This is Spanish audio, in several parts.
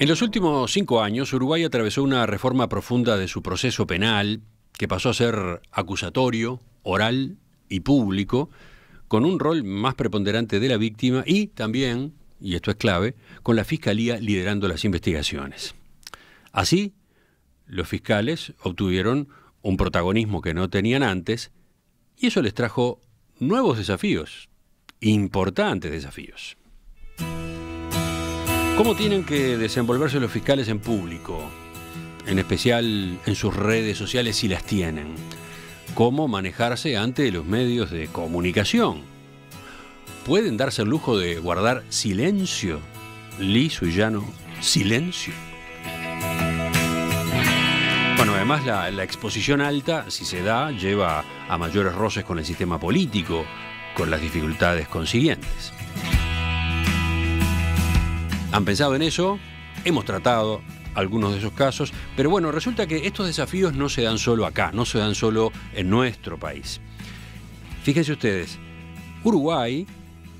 En los últimos cinco años, Uruguay atravesó una reforma profunda de su proceso penal, que pasó a ser acusatorio, oral y público, con un rol más preponderante de la víctima y también, y esto es clave, con la Fiscalía liderando las investigaciones. Así, los fiscales obtuvieron un protagonismo que no tenían antes y eso les trajo nuevos desafíos, importantes desafíos. ¿Cómo tienen que desenvolverse los fiscales en público? En especial en sus redes sociales si las tienen. ¿Cómo manejarse ante los medios de comunicación? ¿Pueden darse el lujo de guardar silencio? Liso y llano, silencio. Bueno, además la, la exposición alta, si se da, lleva a mayores roces con el sistema político, con las dificultades consiguientes han pensado en eso? hemos tratado algunos de esos casos, pero bueno, resulta que estos desafíos no se dan solo acá, no se dan solo en nuestro país. Fíjense ustedes, Uruguay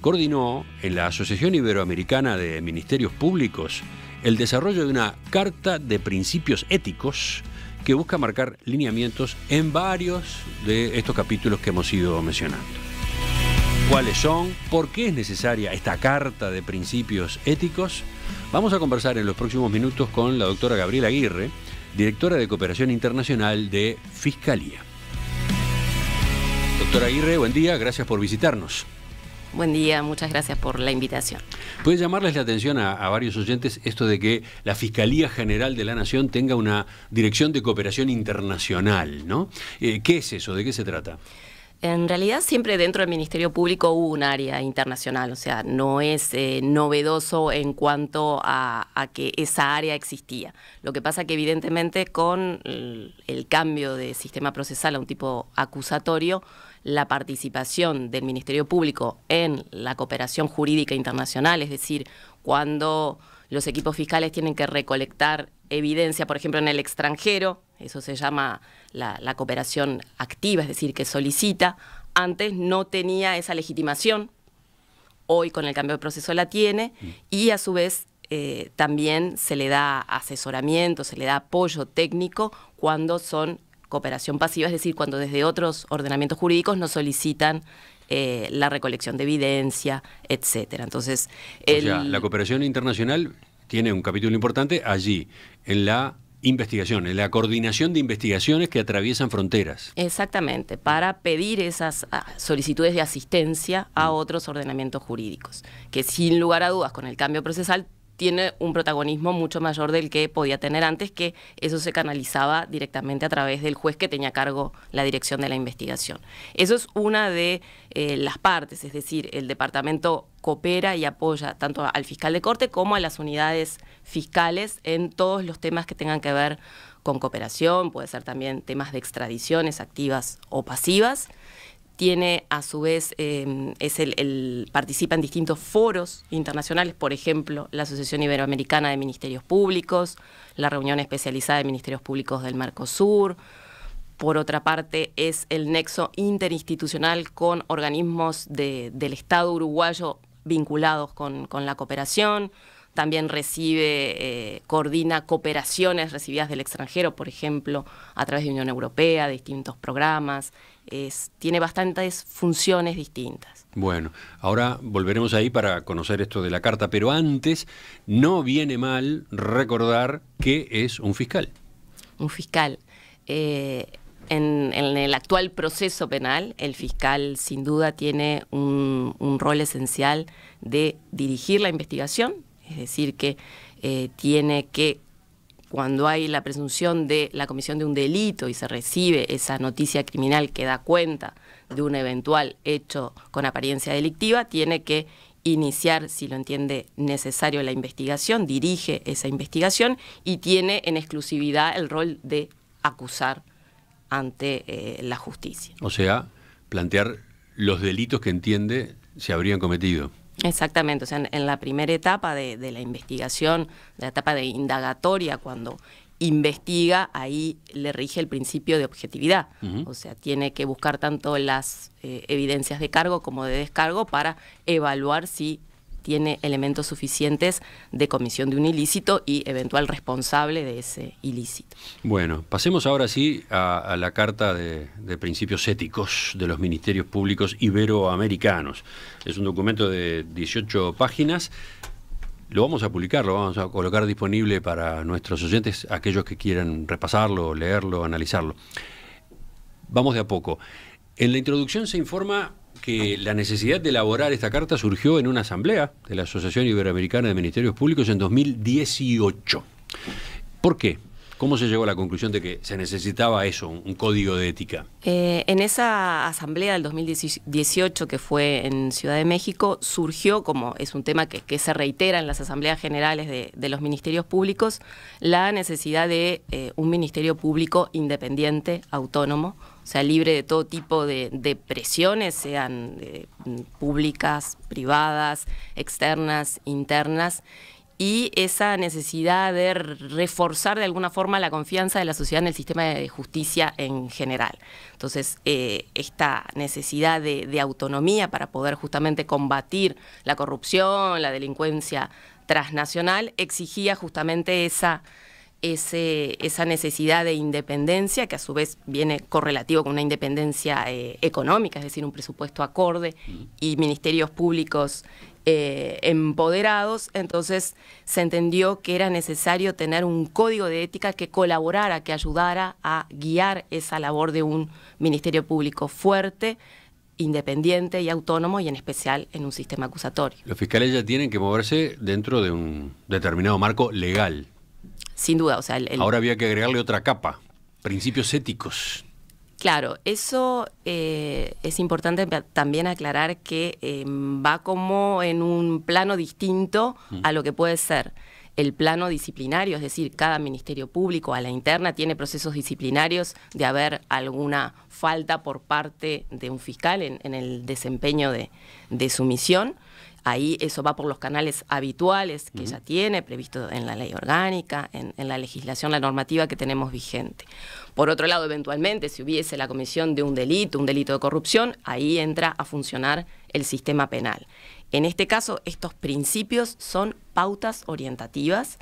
coordinó en la Asociación Iberoamericana de Ministerios Públicos el desarrollo de una carta de principios éticos que busca marcar lineamientos en varios de estos capítulos que hemos ido mencionando cuáles son, por qué es necesaria esta carta de principios éticos, vamos a conversar en los próximos minutos con la doctora Gabriela Aguirre, directora de Cooperación Internacional de Fiscalía. Doctora Aguirre, buen día, gracias por visitarnos. Buen día, muchas gracias por la invitación. Puede llamarles la atención a, varios oyentes esto de que la Fiscalía General de la Nación tenga una dirección de cooperación internacional, ¿no? Eh, ¿Qué es eso? ¿De qué se trata? En realidad siempre dentro del Ministerio Público hubo un área internacional, o sea, no es eh, novedoso en cuanto a, que esa área existía. Lo que pasa que evidentemente con el cambio de sistema procesal a un tipo acusatorio, la participación del Ministerio Público en la cooperación jurídica internacional, es decir, cuando los equipos fiscales tienen que recolectar evidencia, por ejemplo, en el extranjero, eso se llama la, cooperación activa, es decir, que solicita. Antes no tenía esa legitimación, hoy con el cambio de proceso la tiene mm. y a su vez eh, también se le da asesoramiento, se le da apoyo técnico cuando son cooperación pasiva, es decir, cuando desde otros ordenamientos jurídicos nos solicitan eh, la recolección de evidencia, etcétera. Entonces, o sea, la cooperación internacional tiene un capítulo importante allí, en la Investigaciones, la coordinación de investigaciones que atraviesan fronteras. Exactamente, para pedir esas ah, solicitudes de asistencia a mm. otros ordenamientos jurídicos, que sin lugar a dudas con el cambio procesal tiene un protagonismo mucho mayor del que podía tener antes, que eso se canalizaba directamente a través del juez que tenía a cargo la dirección de la investigación. Eso es una de eh, las partes, es decir, el departamento coopera y apoya tanto al fiscal de corte como a las unidades fiscales en todos los temas que tengan que ver con cooperación, puede ser también temas de extradiciones activas o pasivas tiene a su vez, em, es el, participa en distintos foros internacionales, por ejemplo, la Asociación Iberoamericana de Ministerios Públicos, la Reunión Especializada de Ministerios Públicos del Mercosur. Por otra parte, es el nexo interinstitucional con organismos del Estado uruguayo vinculados con, con la cooperación, también recibe, eh, coordina cooperaciones recibidas del extranjero, por ejemplo, a través de Unión Europea, distintos programas. tiene bastantes funciones distintas. Bueno, ahora volveremos ahí para conocer esto de la carta, pero antes no viene mal recordar que es un fiscal. Un fiscal. Eh, en, el actual proceso penal, el fiscal sin duda tiene un rol esencial de dirigir la investigación, es decir, que eh, tiene que, cuando hay la presunción de la comisión de un delito y se recibe esa noticia criminal que da cuenta de un eventual hecho con apariencia delictiva, tiene que iniciar, si lo entiende necesario, la investigación, dirige esa investigación y tiene en exclusividad el rol de acusar ante eh, la justicia. O sea, plantear los delitos que entiende se habrían cometido. Exactamente, o sea, en, la primera etapa de, la investigación, la etapa de indagatoria, cuando investiga, ahí le rige el principio de objetividad. O sea, tiene que buscar tanto las eh, evidencias de cargo como de descargo para evaluar si tiene elementos suficientes de comisión de un ilícito y eventual responsable de ese ilícito. Bueno, pasemos ahora sí a, la Carta de, de, Principios Éticos de los Ministerios Públicos Iberoamericanos. Es un documento de 18 páginas. Lo vamos a publicar, lo vamos a colocar disponible para nuestros oyentes, aquellos que quieran repasarlo, leerlo, analizarlo. Vamos de a poco. En la introducción se informa que la necesidad de elaborar esta carta surgió en una asamblea de la Asociación Iberoamericana de Ministerios Públicos en 2018. ¿Por qué? ¿Cómo se llegó a la conclusión de que se necesitaba eso, un, código de ética? Eh, en esa asamblea del 2018 que fue en Ciudad de México, surgió, como es un tema que, se reitera en las asambleas generales de, los ministerios públicos, la necesidad de eh, un ministerio público independiente, autónomo, sea, libre de todo tipo de, presiones, sean eh, públicas, privadas, externas, internas, y esa necesidad de reforzar de alguna forma la confianza de la sociedad en el sistema de justicia en general. Entonces, eh, esta necesidad de, autonomía para poder justamente combatir la corrupción, la delincuencia transnacional, exigía justamente esa esa necesidad de independencia, que a su vez viene correlativo con una independencia eh, económica, es decir, un presupuesto acorde mm. y ministerios públicos eh, empoderados, entonces se entendió que era necesario tener un código de ética que colaborara, que ayudara a guiar esa labor de un ministerio público fuerte, independiente y autónomo y en especial en un sistema acusatorio. Los fiscales ya tienen que moverse dentro de un determinado marco legal sin duda. O sea, el, Ahora había que agregarle otra capa, principios éticos. Claro, eso eh, es importante también aclarar que em, va como en un plano distinto mm. a lo que puede ser el plano disciplinario, es decir, cada ministerio público a la interna tiene procesos disciplinarios de haber alguna falta por parte de un fiscal en, el desempeño de, de su misión Ahí eso va por los canales habituales que ya tiene, previsto en la ley orgánica, en, en, la legislación, la normativa que tenemos vigente. Por otro lado, eventualmente, si hubiese la comisión de un delito, un delito de corrupción, ahí entra a funcionar el sistema penal. En este caso, estos principios son pautas orientativas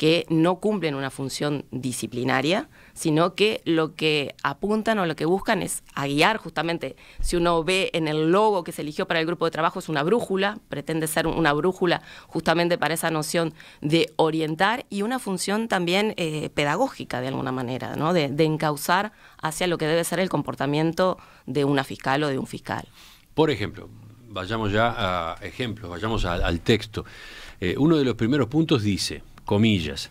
que no cumplen una función disciplinaria, sino que lo que apuntan o lo que buscan es a guiar justamente. Si uno ve en el logo que se eligió para el grupo de trabajo es una brújula, pretende ser una brújula justamente para esa noción de orientar y una función también eh, pedagógica de alguna manera, ¿no? de, encauzar hacia lo que debe ser el comportamiento de una fiscal o de un fiscal. Por ejemplo, vayamos ya a ejemplos, vayamos al texto. Eh, uno de los primeros puntos dice, comillas,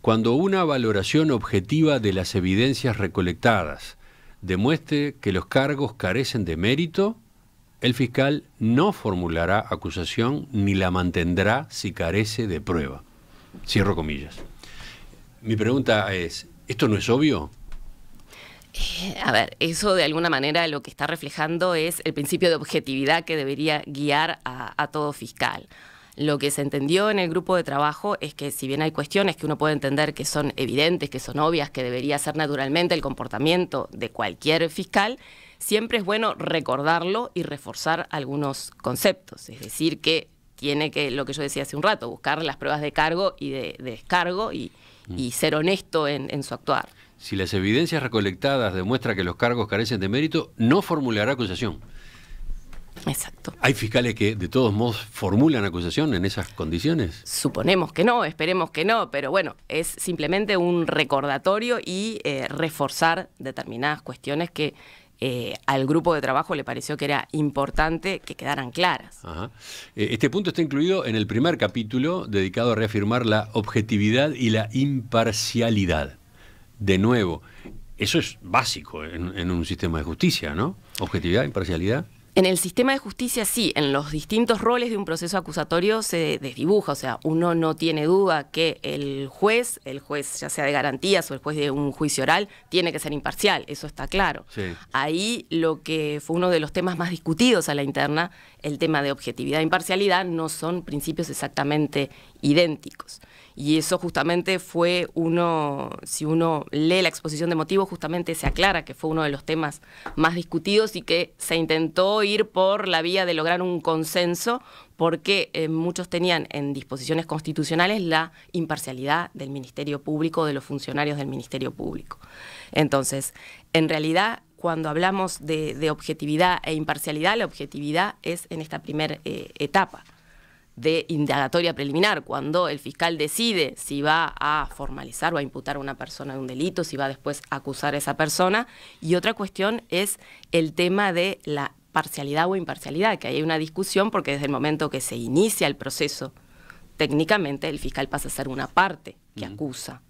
cuando una valoración objetiva de las evidencias recolectadas demuestre que los cargos carecen de mérito, el fiscal no formulará acusación ni la mantendrá si carece de prueba. Cierro comillas. Mi pregunta es, ¿esto no es obvio? Eh, a ver, eso de alguna manera lo que está reflejando es el principio de objetividad que debería guiar a, a todo fiscal. Lo que se entendió en el grupo de trabajo es que si bien hay cuestiones que uno puede entender que son evidentes, que son obvias, que debería ser naturalmente el comportamiento de cualquier fiscal, siempre es bueno recordarlo y reforzar algunos conceptos. Es decir, que tiene que, lo que yo decía hace un rato, buscar las pruebas de cargo y de, descargo y, mm. ser honesto en, en su actuar. Si las evidencias recolectadas demuestran que los cargos carecen de mérito, no formulará acusación. Exacto. ¿Hay fiscales que de todos modos formulan acusación en esas condiciones? Suponemos que no, esperemos que no, pero bueno, es simplemente un recordatorio y eh, reforzar determinadas cuestiones que eh, al grupo de trabajo le pareció que era importante que quedaran claras. Eh, este punto está incluido en el primer capítulo dedicado a reafirmar la objetividad y la imparcialidad. De nuevo, eso es básico en un sistema de justicia, ¿no? Objetividad, imparcialidad. En el sistema de justicia sí, en los distintos roles de un proceso acusatorio se desdibuja, o sea, uno no tiene duda que el juez, el juez ya sea de garantías o el juez de un juicio oral, tiene que ser imparcial, eso está claro. Ahí lo que fue uno de los temas más discutidos a la interna, el tema de objetividad e imparcialidad, no son principios exactamente idénticos. Y eso justamente fue uno, si uno lee la exposición de motivos, justamente se aclara que fue uno de los temas más discutidos y que se intentó ir por la vía de lograr un consenso porque eh, muchos tenían en disposiciones constitucionales la imparcialidad del Ministerio Público, de los funcionarios del Ministerio Público. Entonces, en realidad cuando hablamos de, objetividad e imparcialidad, la objetividad es en esta primera eh, etapa de indagatoria preliminar, cuando el fiscal decide si va a formalizar o a imputar a una persona de un delito, si va después a acusar a esa persona. Y otra cuestión es el tema de la parcialidad o imparcialidad, que hay una discusión porque desde el momento que se inicia el proceso, técnicamente el fiscal pasa a ser una parte que acusa,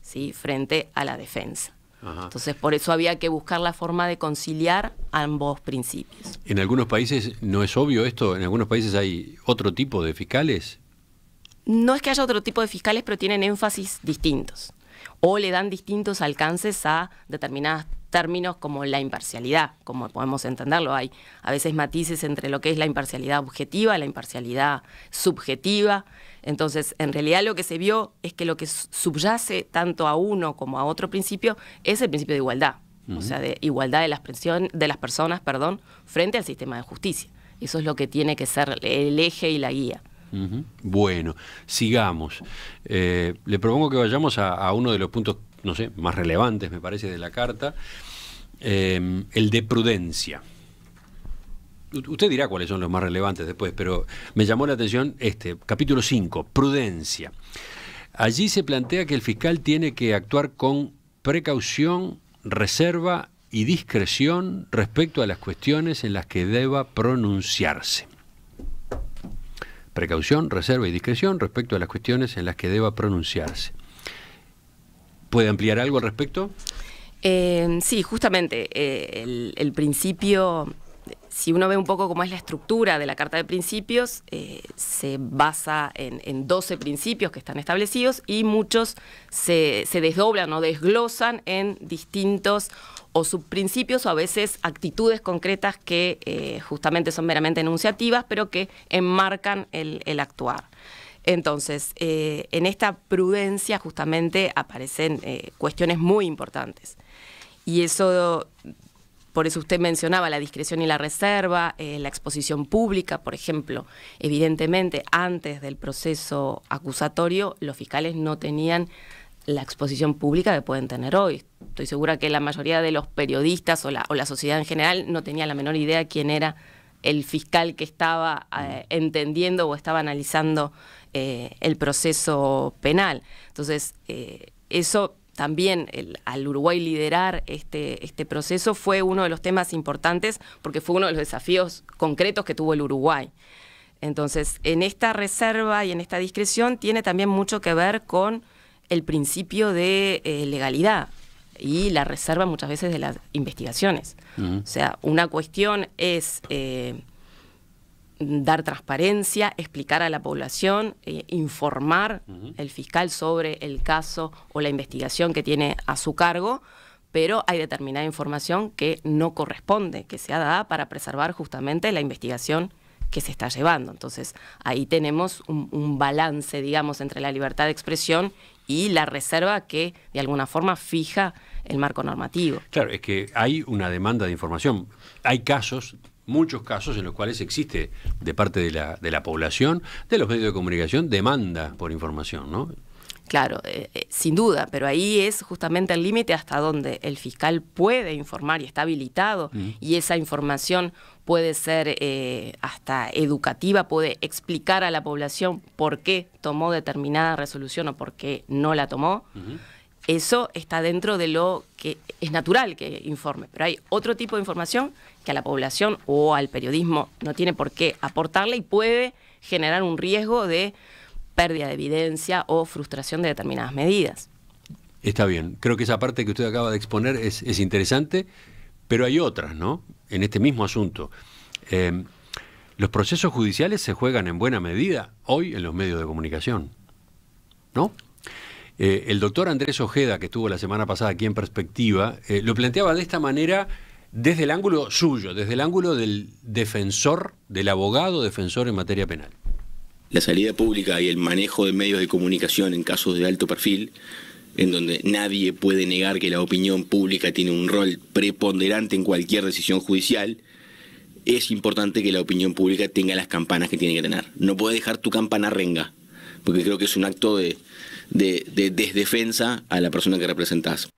¿sí? frente a la defensa. Entonces, por eso había que buscar la forma de conciliar ambos principios. ¿En algunos países no es obvio esto? ¿En algunos países hay otro tipo de fiscales? No es que haya otro tipo de fiscales, pero tienen énfasis distintos. O le dan distintos alcances a determinados términos como la imparcialidad, como podemos entenderlo. Hay a veces matices entre lo que es la imparcialidad objetiva, la imparcialidad subjetiva, entonces, en realidad lo que se vio es que lo que subyace tanto a uno como a otro principio es el principio de igualdad, o sea, de igualdad de las, de las personas perdón, frente al sistema de justicia. Eso es lo que tiene que ser el eje y la guía. Bueno, sigamos. Eh, le propongo que vayamos a, uno de los puntos, no sé, más relevantes, me parece, de la carta, eh, el de prudencia usted dirá cuáles son los más relevantes después, pero me llamó la atención este, capítulo 5, prudencia. Allí se plantea que el fiscal tiene que actuar con precaución, reserva y discreción respecto a las cuestiones en las que deba pronunciarse. Precaución, reserva y discreción respecto a las cuestiones en las que deba pronunciarse. ¿Puede ampliar algo al respecto? Eh, sí, justamente eh, el, principio si uno ve un poco cómo es la estructura de la Carta de Principios, eh, se basa en, 12 principios que están establecidos y muchos se, desdoblan o desglosan en distintos o subprincipios o a veces actitudes concretas que eh, justamente son meramente enunciativas, pero que enmarcan el, actuar. Entonces, eh, en esta prudencia justamente aparecen cuestiones muy importantes. Y eso por eso usted mencionaba la discreción y la reserva, eh, la exposición pública, por ejemplo. Evidentemente, antes del proceso acusatorio, los fiscales no tenían la exposición pública que pueden tener hoy. Estoy segura que la mayoría de los periodistas o la, sociedad en general no tenía la menor idea quién era el fiscal que estaba eh, mm. entendiendo o estaba analizando eh, el proceso penal. Entonces, eso también al Uruguay liderar este, este proceso fue uno de los temas importantes porque fue uno de los desafíos concretos que tuvo el Uruguay. Entonces, en esta reserva y en esta discreción tiene también mucho que ver con el principio de eh, legalidad y la reserva muchas veces de las investigaciones. O sea, una cuestión es eh, dar transparencia, explicar a la población, eh, informar al el fiscal sobre el caso o la investigación que tiene a su cargo, pero hay determinada información que no corresponde, que se ha dado para preservar justamente la investigación que se está llevando. Entonces, ahí tenemos un balance, digamos, entre la libertad de expresión y la reserva que de alguna forma fija el marco normativo. Claro, es que hay una demanda de información. Hay casos muchos casos en los cuales existe de parte de la, de la población, de los medios de comunicación, demanda por información, ¿no? Claro, eh, eh, sin duda, pero ahí es justamente el límite hasta donde el fiscal puede informar y está habilitado y esa información puede ser eh, hasta educativa, puede explicar a la población por qué tomó determinada resolución o por qué no la tomó eso está dentro de lo que es natural que informe, pero hay otro tipo de información que a la población o al periodismo no tiene por qué aportarle y puede generar un riesgo de pérdida de evidencia o frustración de determinadas medidas. Está bien, creo que esa parte que usted acaba de exponer es, interesante, pero hay otras, ¿no? En este mismo asunto. Em, los procesos judiciales se juegan en buena medida hoy en los medios de comunicación, ¿no? Eh, el doctor Andrés Ojeda, que estuvo la semana pasada aquí en perspectiva, eh, lo planteaba de esta manera desde el ángulo suyo, desde el ángulo del defensor, del abogado defensor en materia penal. La salida pública y el manejo de medios de comunicación en casos de alto perfil, en donde nadie puede negar que la opinión pública tiene un rol preponderante en cualquier decisión judicial, es importante que la opinión pública tenga las campanas que tiene que tener. No puede dejar tu campana renga, porque creo que es un acto de, de, desdefensa a la persona que representás.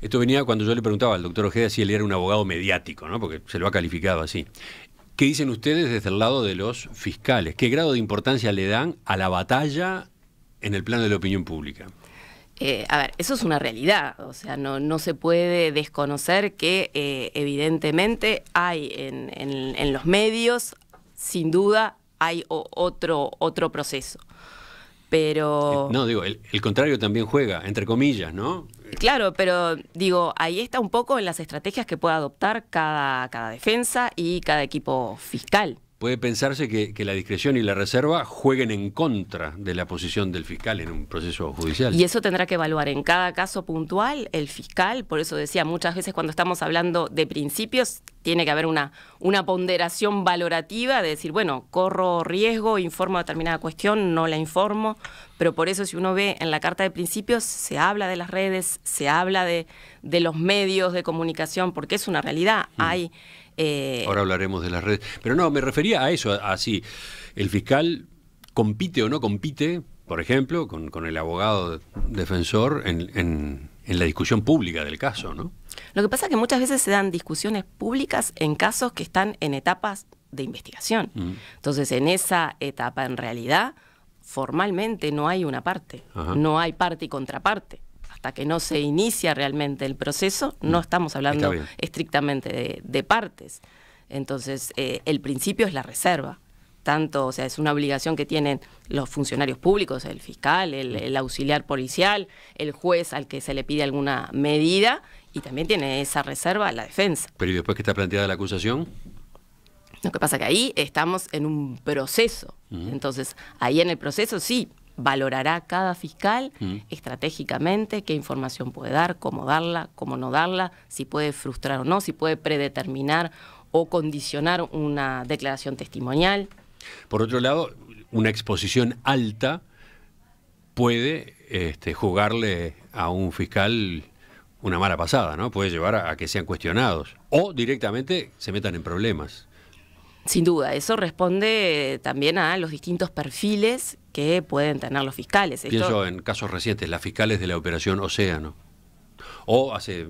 Esto venía cuando yo le preguntaba al doctor Ojeda si él era un abogado mediático, ¿no? porque se lo ha calificado así. ¿Qué dicen ustedes desde el lado de los fiscales? ¿Qué grado de importancia le dan a la batalla en el plano de la opinión pública? Eh, a ver, eso es una realidad, o sea, no, se puede desconocer que eh, evidentemente hay en, los medios, sin duda, hay otro, otro proceso pero... Eh, no, digo, el, contrario también juega, entre comillas, ¿no? Claro, pero digo, ahí está un poco en las estrategias que puede adoptar cada defensa y cada equipo fiscal puede pensarse que, la discreción y la reserva jueguen en contra de la posición del fiscal en un proceso judicial. Y eso tendrá que evaluar en cada caso puntual el fiscal, por eso decía, muchas veces cuando estamos hablando de principios, tiene que haber una, ponderación valorativa de decir, bueno, corro riesgo, informo determinada cuestión, no la informo, pero por eso si uno ve en la Carta de Principios, se habla de las redes, se habla de, los medios de comunicación, porque es una realidad, mm. hay eh, Ahora hablaremos de las redes. Pero no, me refería a eso, Así, el fiscal compite o no compite, por ejemplo, con, el abogado defensor en, la discusión pública del caso, ¿no? Lo que pasa es que muchas veces se dan discusiones públicas en casos que están en etapas de investigación. Mm. Entonces, en esa etapa, en realidad, formalmente no hay una parte, no hay parte y contraparte hasta que no se inicia realmente el proceso, no mm, estamos hablando estrictamente de, partes. Entonces, eh, el principio es la reserva. Tanto, o sea, es una obligación que tienen los funcionarios públicos, el fiscal, mm. el, auxiliar policial, el juez al que se le pide alguna medida y también tiene esa reserva la defensa. Pero ¿y después que está planteada la acusación? Lo que pasa es que ahí estamos en un proceso. Mm. Entonces, ahí en el proceso sí, valorará cada fiscal mm. estratégicamente qué información puede dar, cómo darla, cómo no darla, si puede frustrar o no, si puede predeterminar o condicionar una declaración testimonial. Por otro lado, una exposición alta puede este, jugarle a un fiscal una mala pasada, ¿no? Puede llevar a que sean cuestionados o directamente se metan en problemas. Sin duda, eso responde también a los distintos perfiles que pueden tener los fiscales. Pienso en casos recientes, las fiscales de la operación Océano. O hace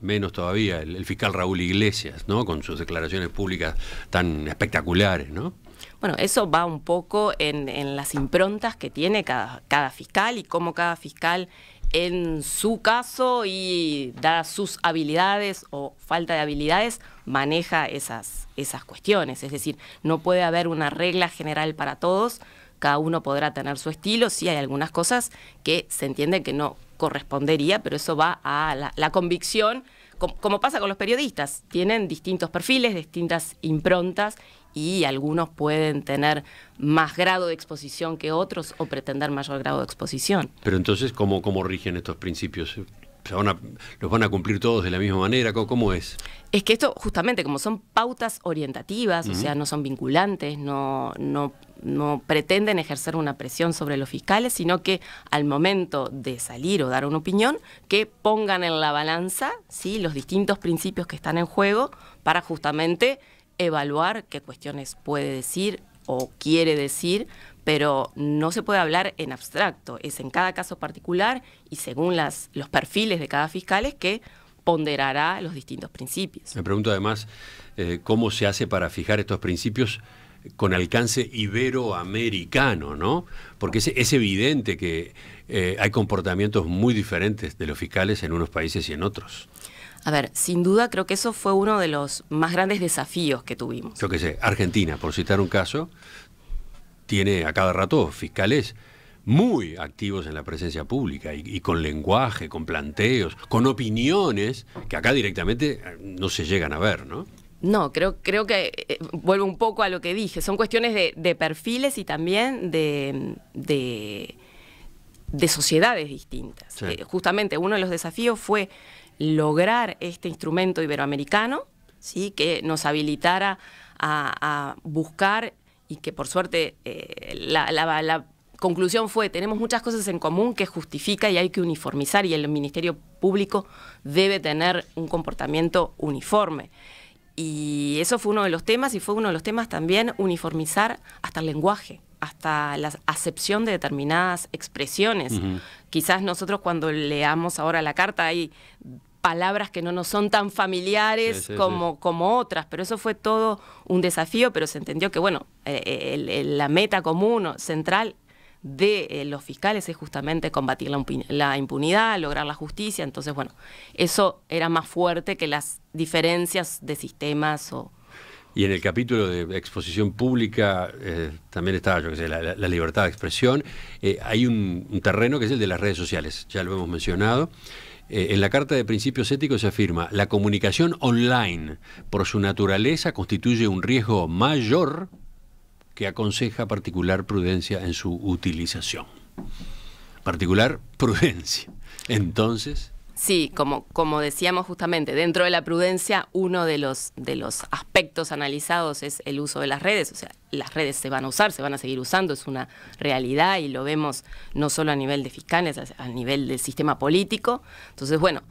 menos todavía, el, fiscal Raúl Iglesias, ¿no? Con sus declaraciones públicas tan espectaculares, ¿no? Bueno, eso va un poco en, las improntas que tiene cada, cada fiscal y cómo cada fiscal en su caso y dadas sus habilidades o falta de habilidades, maneja esas, esas cuestiones. Es decir, no puede haber una regla general para todos, cada uno podrá tener su estilo, sí hay algunas cosas que se entiende que no correspondería, pero eso va a la, convicción, como pasa con los periodistas, tienen distintos perfiles, distintas improntas y algunos pueden tener más grado de exposición que otros o pretender mayor grado de exposición. Pero entonces, ¿cómo, rigen estos principios? ¿Los van a cumplir todos de la misma manera? ¿Cómo, es? Es que esto, justamente, como son pautas orientativas, o sea, no son vinculantes, no, no, no pretenden ejercer una presión sobre los fiscales, sino que al momento de salir o dar una opinión, que pongan en la balanza ¿sí? los distintos principios que están en juego para justamente evaluar qué cuestiones puede decir o quiere decir, pero no se puede hablar en abstracto, es en cada caso particular y según las, los perfiles de cada fiscal es que ponderará los distintos principios. Me pregunto además eh, cómo se hace para fijar estos principios con alcance iberoamericano, ¿no? Porque es, evidente que eh, hay comportamientos muy diferentes de los fiscales en unos países y en otros. A ver, sin duda creo que eso fue uno de los más grandes desafíos que tuvimos. Yo que sé, Argentina, por citar un caso, tiene a cada rato fiscales muy activos en la presencia pública y, con lenguaje, con planteos, con opiniones que acá directamente eh, no se llegan a ver, ¿no? No, creo, creo que eh, vuelvo un poco a lo que dije. Son cuestiones de, perfiles y también de, sociedades distintas. Eh, justamente uno de los desafíos fue lograr este instrumento iberoamericano, ¿sí? que nos habilitara a, buscar y que por suerte eh, la, conclusión fue, tenemos muchas cosas en común que justifica y hay que uniformizar y el Ministerio Público debe tener un comportamiento uniforme. Y eso fue uno de los temas y fue uno de los temas también uniformizar hasta el lenguaje, hasta la acepción de determinadas expresiones. Quizás nosotros cuando leamos ahora la carta hay palabras que no nos son tan familiares como, como otras, pero eso fue todo un desafío, pero se entendió que, bueno, eh, eh, la meta común, central de eh, los fiscales es justamente combatir la, impunidad, lograr la justicia, entonces, bueno, eso era más fuerte que las diferencias de sistemas o... Y en el capítulo de exposición pública también estaba la, libertad de expresión. hay un terreno que es el de las redes sociales, ya lo hemos mencionado. Eh, en la Carta de Principios Éticos se afirma, la comunicación online por su naturaleza constituye un riesgo mayor que aconseja particular prudencia en su utilización. Particular prudencia. Entonces... Sí, como, como decíamos justamente, dentro de la prudencia, uno de los, de los aspectos analizados es el uso de las redes. O sea, las redes se van a usar, se van a seguir usando, es una realidad y lo vemos no solo a nivel de fiscales, a nivel del sistema político. Entonces, bueno,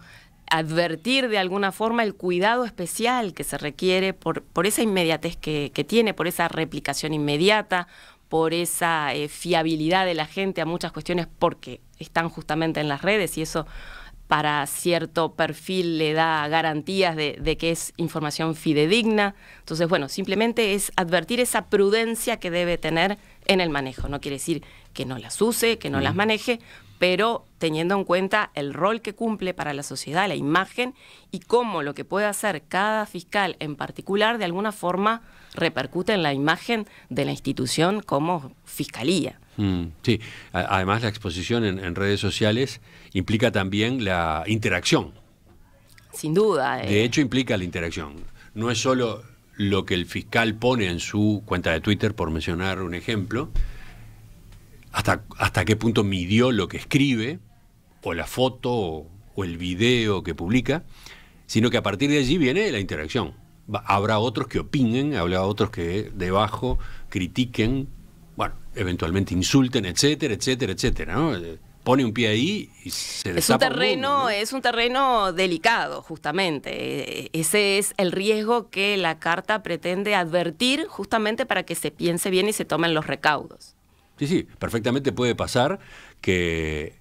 advertir de alguna forma el cuidado especial que se requiere por, por esa inmediatez que, tiene, por esa replicación inmediata, por esa eh, fiabilidad de la gente a muchas cuestiones porque están justamente en las redes y eso para cierto perfil le da garantías de, que es información fidedigna. Entonces, bueno, simplemente es advertir esa prudencia que debe tener en el manejo. No quiere decir que no las use, que no mm. las maneje, pero teniendo en cuenta el rol que cumple para la sociedad, la imagen y cómo lo que puede hacer cada fiscal en particular de alguna forma repercute en la imagen de la institución como fiscalía. Mm. sí, además la exposición en, redes sociales implica también la interacción. Sin duda. Eh. De hecho, implica la interacción. No es solo lo que el fiscal pone en su cuenta de Twitter, por mencionar un ejemplo, hasta, hasta qué punto midió lo que escribe, o la foto, o el video que publica, sino que a partir de allí viene la interacción. Habrá otros que opinen, habrá otros que debajo critiquen, eventualmente insulten, etcétera, etcétera, etcétera, ¿no? Eh, pone un pie ahí y se es un terreno es un terreno delicado justamente eh, ese es el riesgo que la carta pretende advertir justamente para que se piense bien y se tomen los recaudos sí sí perfectamente puede pasar que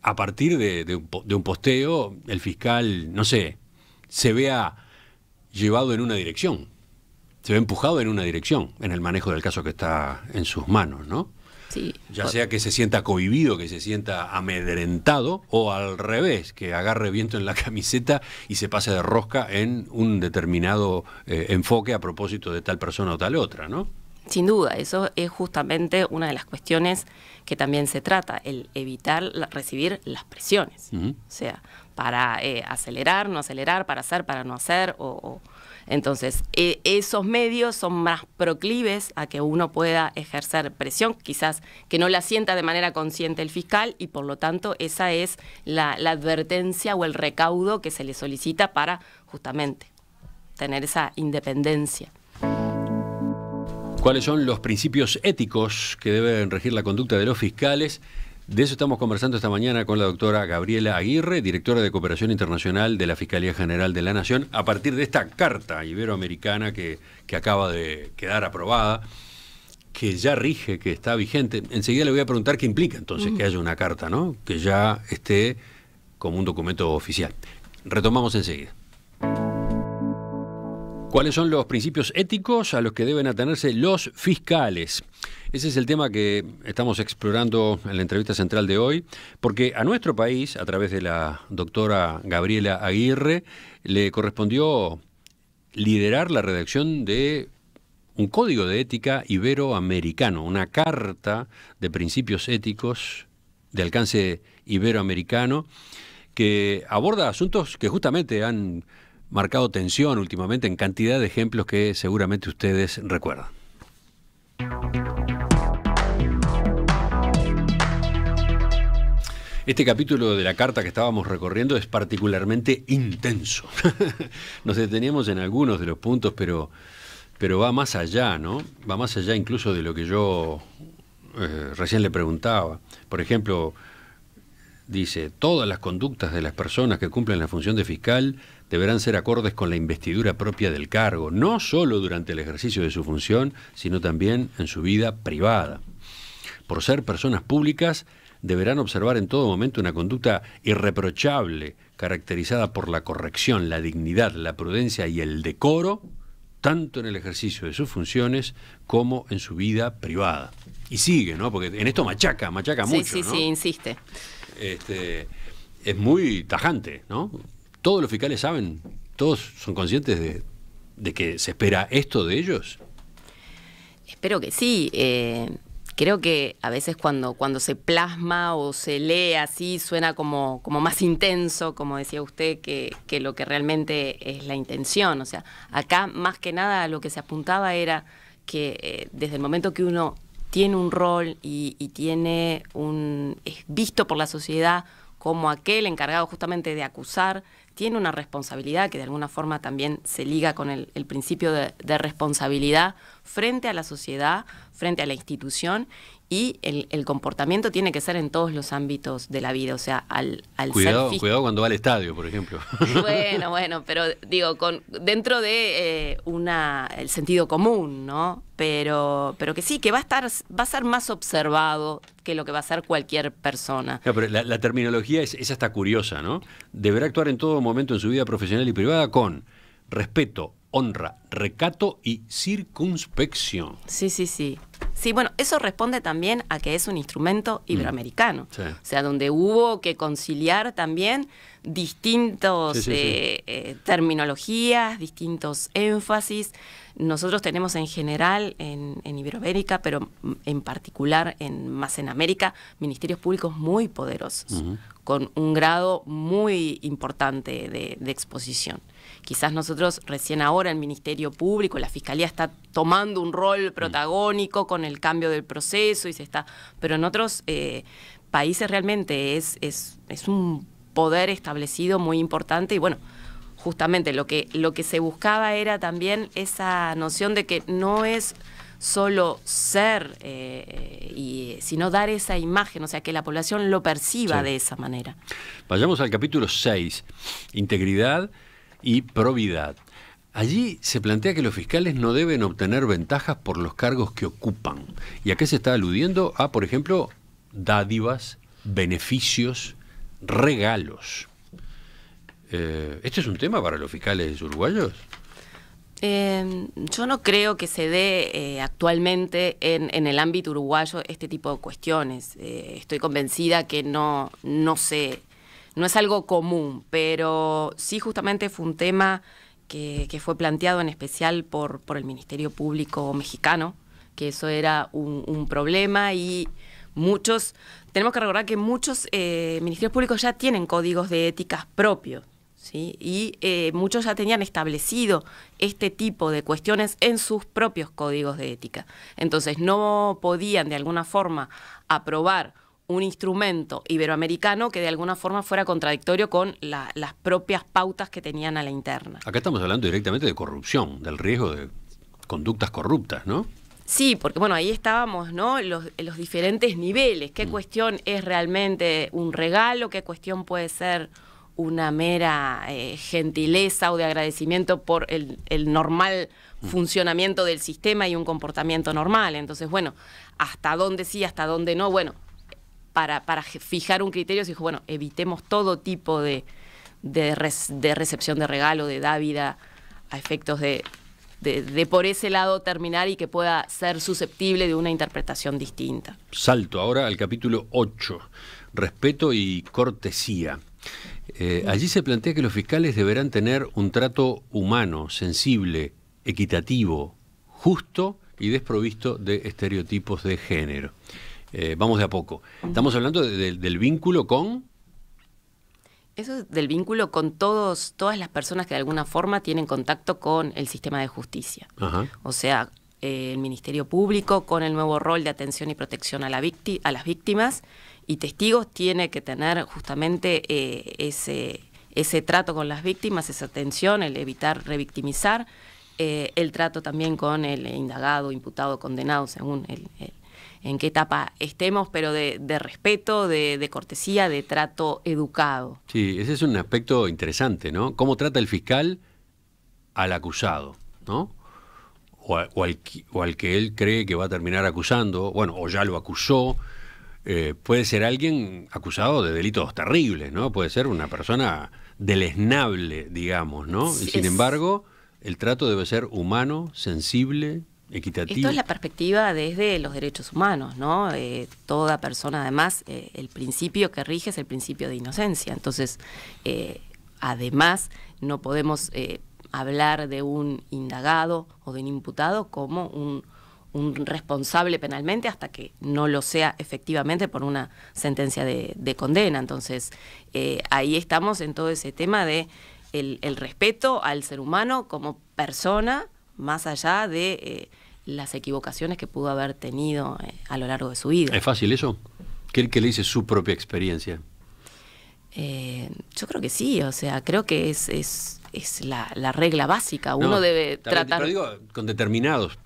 a partir de un posteo el fiscal no sé se vea llevado en una dirección se ve empujado en una dirección, en el manejo del caso que está en sus manos, ¿no? Sí. Ya sea que se sienta cohibido, que se sienta amedrentado, o al revés, que agarre viento en la camiseta y se pase de rosca en un determinado eh, enfoque a propósito de tal persona o tal otra, ¿no? Sin duda, eso es justamente una de las cuestiones que también se trata, el evitar recibir las presiones. O sea, para eh, acelerar, no acelerar, para hacer, para no hacer, o entonces, e, esos medios son más proclives a que uno pueda ejercer presión, quizás que no la sienta de manera consciente el fiscal y por lo tanto esa es la advertencia o el recaudo que se le solicita para justamente tener esa independencia. ¿Cuáles son los principios éticos que deben regir la conducta de los fiscales? De eso estamos conversando esta mañana con la doctora Gabriela Aguirre, directora de Cooperación Internacional de la Fiscalía General de la Nación, a partir de esta carta iberoamericana que, acaba de quedar aprobada, que ya rige, que está vigente. Enseguida le voy a preguntar qué implica entonces que haya una carta, ¿no? Que ya esté como un documento oficial. Retomamos enseguida. ¿Cuáles son los principios éticos a los que deben atenerse los fiscales? Ese es el tema que estamos explorando en la entrevista central de hoy, porque a nuestro país, a través de la doctora Gabriela Aguirre, le correspondió liderar la redacción de un código de ética iberoamericano, una carta de principios éticos de alcance iberoamericano que aborda asuntos que justamente han marcado tensión últimamente en cantidad de ejemplos que seguramente ustedes recuerdan. Este capítulo de la carta que estábamos recorriendo es particularmente intenso. Nos deteníamos en algunos de los puntos, pero, pero va más allá, ¿no? Va más allá incluso de lo que yo eh, recién le preguntaba. Por ejemplo, dice, todas las conductas de las personas que cumplen la función de fiscal deberán ser acordes con la investidura propia del cargo, no solo durante el ejercicio de su función, sino también en su vida privada. Por ser personas públicas, deberán observar en todo momento una conducta irreprochable, caracterizada por la corrección, la dignidad, la prudencia y el decoro, tanto en el ejercicio de sus funciones como en su vida privada. Y sigue, ¿no? Porque en esto machaca, machaca mucho. Sí, sí, sí, insiste. Este, es muy tajante, ¿no? ¿Todos los fiscales saben? ¿Todos son conscientes de, que se espera esto de ellos? Espero que sí. Eh, creo que a veces cuando, cuando se plasma o se lee así suena como, como más intenso, como decía usted, que, lo que realmente es la intención. O sea, acá más que nada lo que se apuntaba era que eh, desde el momento que uno tiene un rol y, y, tiene un es visto por la sociedad como aquel encargado justamente de acusar, tiene una responsabilidad que de alguna forma también se liga con el, principio de, responsabilidad frente a la sociedad, frente a la institución y el, comportamiento tiene que ser en todos los ámbitos de la vida, o sea, al, al cuidado, cuidado cuando va al estadio, por ejemplo. Bueno, bueno, pero digo, con, dentro de eh, una, el sentido común, ¿no? Pero, pero que sí, que va a estar, va a ser más observado que lo que va a ser cualquier persona. la, terminología es, es hasta curiosa, ¿no? Deberá actuar en todo momento en su vida profesional y privada con respeto, honra, recato y circunspección. Sí, sí, sí. Sí, bueno, eso responde también a que es un instrumento mm. iberoamericano, o sea, donde hubo que conciliar también distintos eh, eh, terminologías, distintos énfasis. Nosotros tenemos en general en, Iberoamérica, pero en particular en, más en América, ministerios públicos muy poderosos, con un grado muy importante de exposición. Quizás nosotros recién ahora el Ministerio Público, la Fiscalía está tomando un rol mm. protagónico con el cambio del proceso y se está, pero en otros eh, países realmente es, un poder establecido muy importante y bueno, justamente lo que, lo que se buscaba era también esa noción de que no es solo ser, eh, y, sino dar esa imagen, o sea, que la población lo perciba de esa manera. Vayamos al capítulo 6, integridad y probidad. Allí se plantea que los fiscales no deben obtener ventajas por los cargos que ocupan. ¿Y a qué se está aludiendo? A, por ejemplo, dádivas, beneficios, regalos. Eh, ¿Este es un tema para los fiscales uruguayos? Em, yo no creo que se dé eh, actualmente en, el ámbito uruguayo este tipo de cuestiones. Eh, estoy convencida que no, no se no es algo común, pero sí justamente fue un tema que, fue planteado en especial por, el Ministerio Público mexicano, que eso era un, problema y muchos, tenemos que recordar que muchos eh, ministerios públicos ya tienen códigos de ética propios. ¿Sí? Y eh, muchos ya tenían establecido este tipo de cuestiones en sus propios códigos de ética. Entonces no podían de alguna forma aprobar un instrumento iberoamericano que de alguna forma fuera contradictorio con las propias pautas que tenían a la interna. Acá estamos hablando directamente de corrupción, del riesgo de conductas corruptas, ¿no? Sí, porque bueno, ahí estábamos, ¿no? Los, diferentes niveles, qué mm. cuestión es realmente un regalo, qué cuestión puede ser una mera eh, gentileza o de agradecimiento por el, normal mm. funcionamiento del sistema y un comportamiento normal. Entonces, bueno, hasta dónde sí, hasta dónde no, bueno, para, fijar un criterio, se dijo, bueno, evitemos todo tipo de, recepción de regalo, de dávida, a efectos de, por ese lado terminar y que pueda ser susceptible de una interpretación distinta. Salto ahora al capítulo 8, respeto y cortesía. Eh, allí se plantea que los fiscales deberán tener un trato humano, sensible, equitativo, justo y desprovisto de estereotipos de género. Eh, vamos de a poco. Estamos hablando del vínculo con... Eso es del vínculo con todos, todas las personas que de alguna forma tienen contacto con el sistema de justicia. O sea, eh, el Ministerio Público con el nuevo rol de atención y protección a, la a las víctimas y testigos tiene que tener justamente eh, ese, ese trato con las víctimas, esa atención, el evitar revictimizar, el trato también con el indagado, imputado, condenado, según el en qué etapa estemos, pero de, respeto, de, cortesía, de trato educado. Sí, ese es un aspecto interesante, ¿no? ¿Cómo trata el fiscal al acusado, ¿no? O, o, al, que él cree que va a terminar acusando, bueno, o ya lo acusó. Eh, puede ser alguien acusado de delitos terribles, ¿no? Puede ser una persona deleznable, digamos, ¿no? y sin embargo, el trato debe ser humano, sensible, esto es la perspectiva desde los derechos humanos, ¿no? Eh, toda persona, además, eh, el principio que rige es el principio de inocencia. Entonces, eh, además, no podemos hablar de un indagado o de un imputado como un, responsable penalmente hasta que no lo sea efectivamente por una sentencia de, condena. Entonces, ahí estamos en todo ese tema de el, respeto al ser humano como persona más allá de las equivocaciones que pudo haber tenido eh, a lo largo de su vida. ¿Es fácil eso? ¿Qué, que le dice su propia experiencia? Eh, yo creo que sí, o sea, creo que es, la, regla básica. Uno debe tratar. Pero digo, con determinados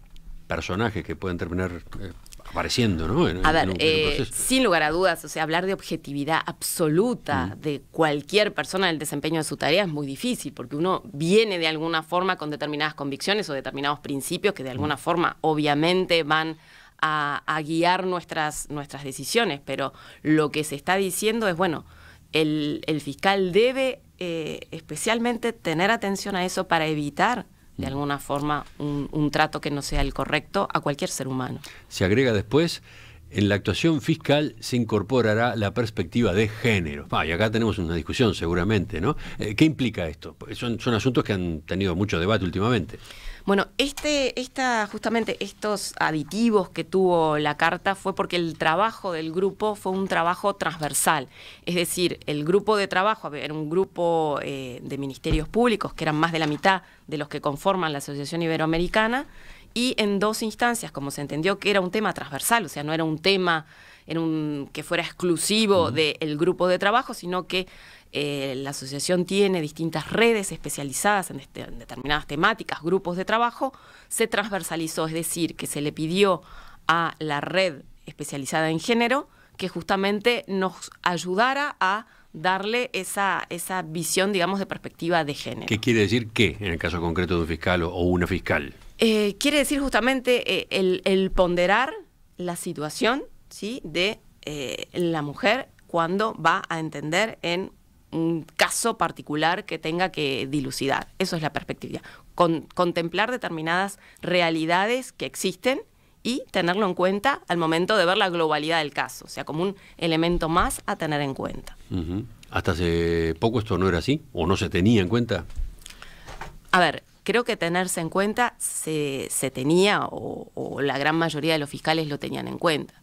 personajes que pueden terminar eh, apareciendo, ¿no? a ver, eh, sin lugar a dudas, o sea, hablar de objetividad absoluta mm. de cualquier persona en el desempeño de su tarea es muy difícil, porque uno viene de alguna forma con determinadas convicciones o determinados principios que de alguna mm. forma obviamente van a, guiar nuestras, nuestras decisiones, pero lo que se está diciendo es, bueno, el, fiscal debe eh, especialmente tener atención a eso para evitar de mm. alguna forma un, trato que no sea el correcto a cualquier ser humano. Se agrega después, en la actuación fiscal se incorporará la perspectiva de género. Ah, y acá tenemos una discusión seguramente, ¿no? Eh, ¿Qué implica esto? Pues son, son asuntos que han tenido mucho debate últimamente. Bueno, este, esta, justamente estos aditivos que tuvo la carta fue porque el trabajo del grupo fue un trabajo transversal. Es decir, el grupo de trabajo era un grupo eh, de ministerios públicos, que eran más de la mitad de los que conforman la Asociación Iberoamericana, y en dos instancias, como se entendió que era un tema transversal, o sea, no era un tema que fuera exclusivo del grupo de trabajo, sino que eh, la asociación tiene distintas redes especializadas este, en, determinadas temáticas, grupos de trabajo, se transversalizó, es decir, que se le pidió a la red especializada en género que justamente nos ayudara a darle esa, visión, digamos, de perspectiva de género. ¿Qué quiere decir qué en el caso concreto de un fiscal o, una fiscal? Eh, quiere decir justamente eh, el, ponderar la situación ¿sí? de la mujer cuando va a entender en un caso particular que tenga que dilucidar. Eso es la perspectiva. contemplar determinadas realidades que existen y tenerlo en cuenta al momento de ver la globalidad del caso, o sea, como un elemento más a tener en cuenta. ¿Hasta hace poco esto no era así o no se tenía en cuenta? A ver, creo que tenerse en cuenta se, se tenía o la gran mayoría de los fiscales lo tenían en cuenta.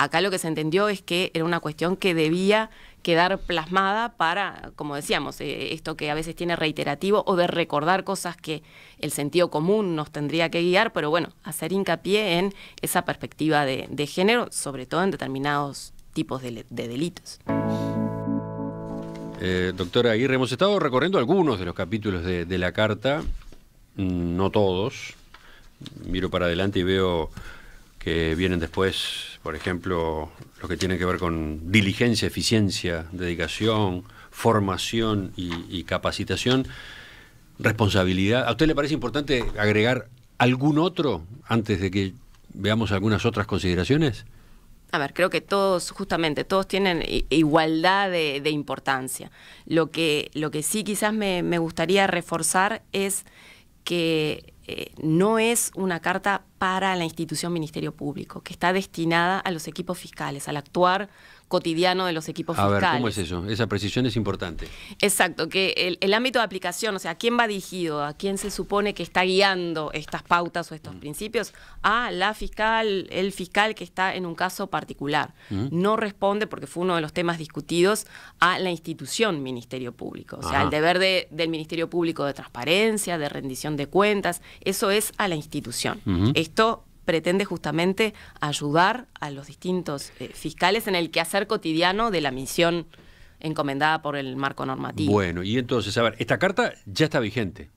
Acá lo que se entendió es que era una cuestión que debía quedar plasmada para, como decíamos, eh, esto que a veces tiene reiterativo o de recordar cosas que el sentido común nos tendría que guiar, pero bueno, hacer hincapié en esa perspectiva de, género, sobre todo en determinados tipos de, delitos. Eh, doctora Aguirre, hemos estado recorriendo algunos de los capítulos de la carta, mm, no todos. Miro para adelante y veo que vienen después, por ejemplo, lo que tiene que ver con diligencia, eficiencia, dedicación, formación y, capacitación, responsabilidad. ¿A usted le parece importante agregar algún otro antes de que veamos algunas otras consideraciones? A ver, creo que todos, justamente, todos tienen igualdad de, importancia. Lo que, lo que sí quizás me, gustaría reforzar es que eh, no es una carta para la institución Ministerio Público, que está destinada a los equipos fiscales, al actuar cotidiano de los equipos fiscales. A ver, ¿cómo es eso? Esa precisión es importante. Exacto, que el, ámbito de aplicación, o sea, ¿a quién va dirigido? ¿A quién se supone que está guiando estas pautas o estos mm. principios? A la fiscal, el fiscal que está en un caso particular. Mm. No responde, porque fue uno de los temas discutidos, a la institución Ministerio Público. O sea, el deber del Ministerio Público de transparencia, de rendición de cuentas, eso es a la institución esto pretende justamente ayudar a los distintos eh, fiscales en el quehacer cotidiano de la misión encomendada por el marco normativo. Bueno, y entonces, a ver, esta carta ya está vigente.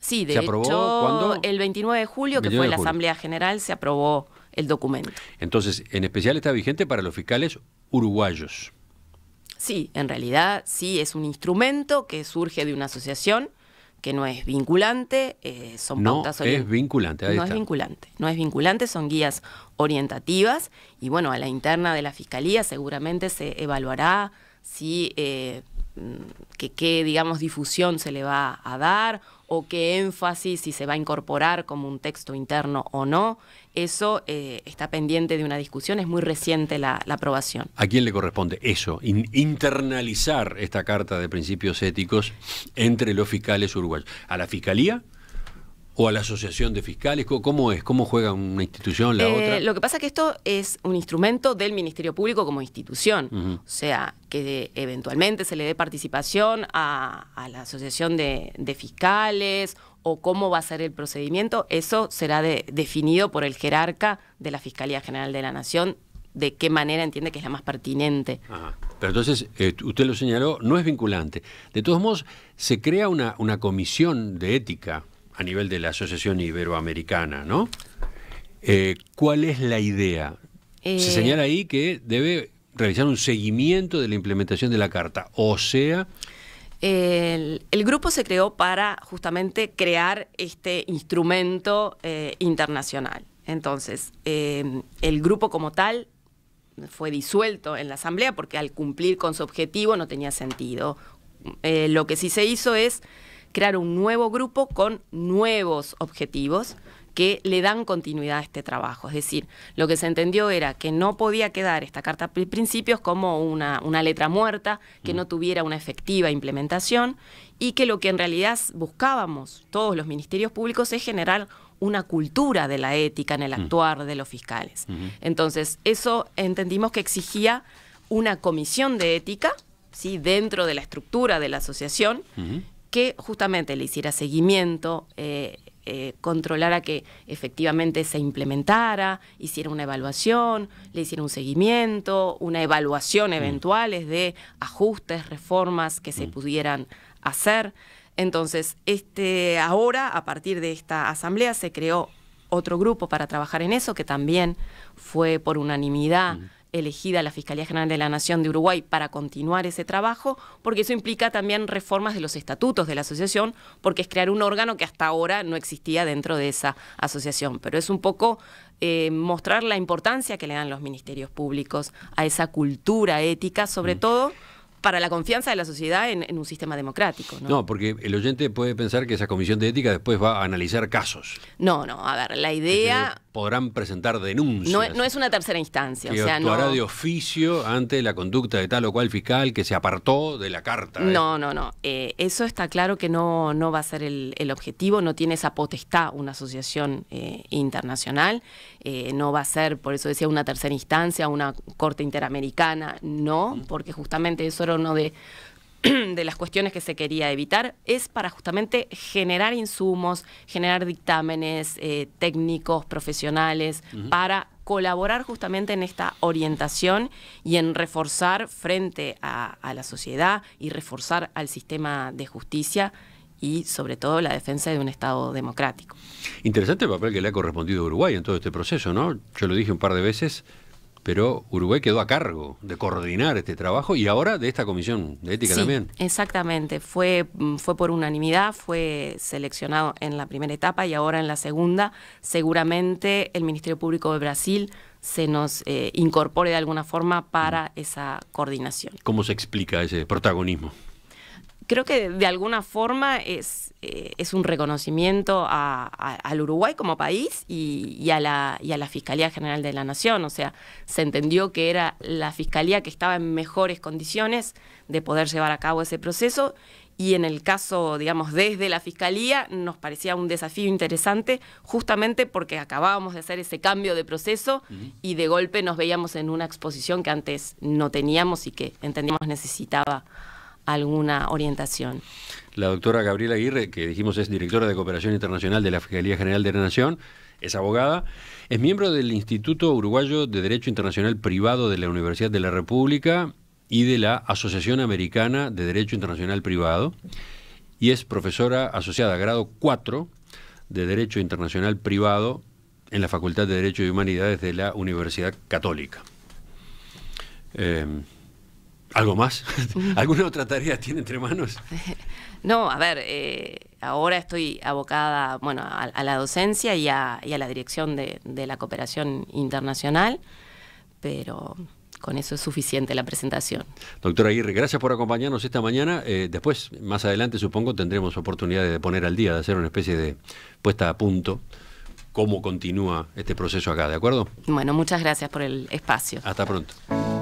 Sí, de hecho, el 29 de julio, que fue la Asamblea General, se aprobó el documento. Entonces, en especial está vigente para los fiscales uruguayos. Sí, en realidad sí es un instrumento que surge de una asociación que no es vinculante, eh, son no es vinculante, no es vinculante, no es vinculante, son guías orientativas y bueno, a la interna de la fiscalía seguramente se evaluará si eh, mm, que qué digamos difusión se le va a dar o qué énfasis si se va a incorporar como un texto interno o no. Eso eh, está pendiente de una discusión, es muy reciente la, aprobación. ¿A quién le corresponde eso? internalizar esta carta de principios éticos entre los fiscales uruguayos. ¿A la fiscalía? ¿O a la asociación de fiscales? ¿Cómo es? ¿Cómo juega una institución, la eh, otra? Lo que pasa es que esto es un instrumento del Ministerio Público como institución. O sea, que eventualmente se le dé participación a, la asociación de, de fiscales o cómo va a ser el procedimiento, eso será definido por el jerarca de la Fiscalía General de la Nación, de qué manera entiende que es la más pertinente. Pero entonces, eh, usted lo señaló, no es vinculante. De todos modos, se crea una, una comisión de ética a nivel de la Asociación Iberoamericana, ¿no? Eh, ¿Cuál es la idea? Se eh, señala ahí que debe realizar un seguimiento de la implementación de la Carta, o sea, el, grupo se creó para justamente crear este instrumento eh, internacional. Entonces, em, el grupo como tal fue disuelto en la asamblea porque al cumplir con su objetivo no tenía sentido. Eh, lo que sí se hizo es crear un nuevo grupo con nuevos objetivos que le dan continuidad a este trabajo. Es decir, lo que se entendió era que no podía quedar esta Carta de Principios como una, una letra muerta, que mm. no tuviera una efectiva implementación y que lo que en realidad buscábamos todos los ministerios públicos es generar una cultura de la ética en el mm. actuar de los fiscales. Entonces, eso entendimos que exigía una comisión de ética ¿sí? dentro de la estructura de la asociación que justamente le hiciera seguimiento, eh, eh, controlara que efectivamente se implementara, hiciera una evaluación, le hiciera un seguimiento, una evaluación mm. eventuales de ajustes, reformas que se mm. pudieran hacer. Entonces, este, ahora, a partir de esta asamblea, se creó otro grupo para trabajar en eso, que también fue por unanimidad mm elegida la Fiscalía General de la Nación de Uruguay para continuar ese trabajo, porque eso implica también reformas de los estatutos de la asociación, porque es crear un órgano que hasta ahora no existía dentro de esa asociación. Pero es un poco eh, mostrar la importancia que le dan los ministerios públicos a esa cultura ética, sobre mm. todo para la confianza de la sociedad en, un sistema democrático. ¿no? ¿no? porque el oyente puede pensar que esa comisión de ética después va a analizar casos. No, no, a ver, la idea podrán presentar denuncias. No, es una tercera instancia. Que o sea, actuará de oficio ante la conducta de tal o cual fiscal que se apartó de la carta. ¿eh? No, no, no. Eh, eso está claro que no, no va a ser el, objetivo, no tiene esa potestad una asociación eh, internacional, no va a ser, por eso decía, una tercera instancia, una corte interamericana, no, porque justamente eso era uno de de las cuestiones que se quería evitar es para justamente generar insumos, generar dictámenes eh, técnicos, profesionales, para colaborar justamente en esta orientación y en reforzar frente a, a la sociedad y reforzar al sistema de justicia y sobre todo la defensa de un Estado democrático. Interesante el papel que le ha correspondido a Uruguay en todo este proceso, ¿no? Yo lo dije un par de veces, pero Uruguay quedó a cargo de coordinar este trabajo y ahora de esta comisión de ética también. Exactamente, fue, mm, fue por unanimidad, fue seleccionado en la primera etapa y ahora en la segunda. Seguramente el Ministerio Público de Brasil se nos eh, incorpore de alguna forma para mm. esa coordinación. ¿Cómo se explica ese protagonismo? Creo que de alguna forma es, eh, es un reconocimiento al Uruguay como país y, a la, y a la Fiscalía General de la Nación. O sea, se entendió que era la Fiscalía que estaba en mejores condiciones de poder llevar a cabo ese proceso y en el caso, digamos, desde la Fiscalía nos parecía un desafío interesante justamente porque acabábamos de hacer ese cambio de proceso y de golpe nos veíamos en una exposición que antes no teníamos y que entendíamos necesitaba alguna orientación. La doctora Gabriela Aguirre, que dijimos es directora de Cooperación Internacional de la Fiscalía General de la Nación, es abogada, es miembro del Instituto Uruguayo de Derecho Internacional Privado de la Universidad de la República y de la Asociación Americana de Derecho Internacional Privado, y es profesora asociada grado 4 de Derecho Internacional Privado en la Facultad de Derecho y Humanidades de la Universidad Católica. Eh, ¿Algo más? ¿Alguna otra tarea tiene entre manos? No, a ver, eh, ahora estoy abocada bueno, a, la docencia y a, la dirección de, la cooperación internacional, pero con eso es suficiente la presentación. Doctora Aguirre, gracias por acompañarnos esta mañana. Eh, después, más adelante, supongo, tendremos oportunidad de poner al día, de hacer una especie de puesta a punto cómo continúa este proceso acá, ¿de acuerdo? Bueno, muchas gracias por el espacio. Hasta pronto.